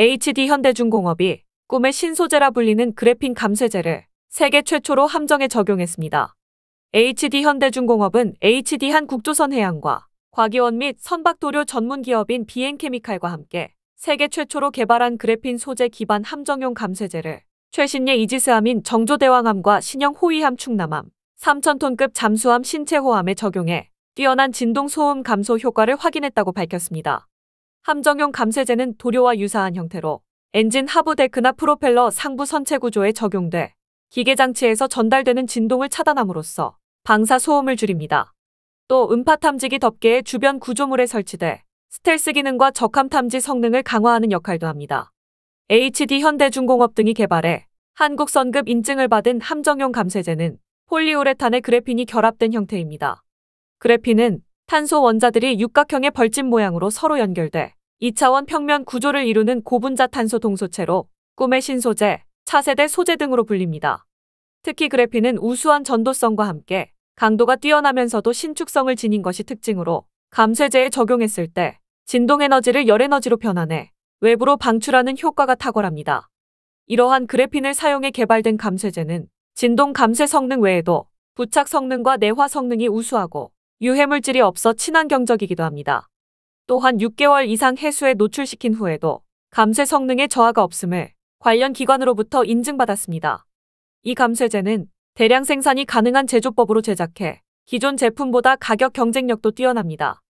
HD 현대중공업이 꿈의 신소재라 불리는 그래핀 감쇄제를 세계 최초로 함정에 적용했습니다. HD 현대중공업은 HD 한 국조선해양과 과기원 및 선박도료 전문 기업인 비엔케미칼과 함께 세계 최초로 개발한 그래핀 소재 기반 함정용 감쇄제를 최신의 이지스함인 정조대왕함과 신형 호위함 충남함, 3,000톤급 잠수함 신체호함에 적용해 뛰어난 진동 소음 감소 효과를 확인했다고 밝혔습니다. 함정용 감세제는 도료와 유사한 형태로 엔진 하부 데크나 프로펠러 상부 선체 구조에 적용돼 기계 장치에서 전달되는 진동을 차단함으로써 방사 소음을 줄입니다. 또 음파 탐지기 덮개의 주변 구조물에 설치돼 스텔스 기능과 적함 탐지 성능을 강화하는 역할도 합니다. HD 현대중공업 등이 개발해 한국 선급 인증을 받은 함정용 감세제는 폴리우레탄의 그래핀이 결합된 형태입니다. 그래핀은 탄소 원자들이 육각형의 벌집 모양으로 서로 연결돼 2차원 평면 구조를 이루는 고분자 탄소 동소체로 꿈의 신소재, 차세대 소재 등으로 불립니다. 특히 그래핀은 우수한 전도성과 함께 강도가 뛰어나면서도 신축성을 지닌 것이 특징으로 감쇄제에 적용했을 때 진동 에너지를 열 에너지로 변환해 외부로 방출하는 효과가 탁월합니다. 이러한 그래핀을 사용해 개발된 감쇄제는 진동 감쇄 성능 외에도 부착 성능과 내화 성능이 우수하고 유해물질이 없어 친환경적이기도 합니다. 또한 6개월 이상 해수에 노출시킨 후에도 감쇄 성능에 저하가 없음을 관련 기관으로부터 인증받았습니다. 이 감쇄제는 대량 생산이 가능한 제조법으로 제작해 기존 제품보다 가격 경쟁력도 뛰어납니다.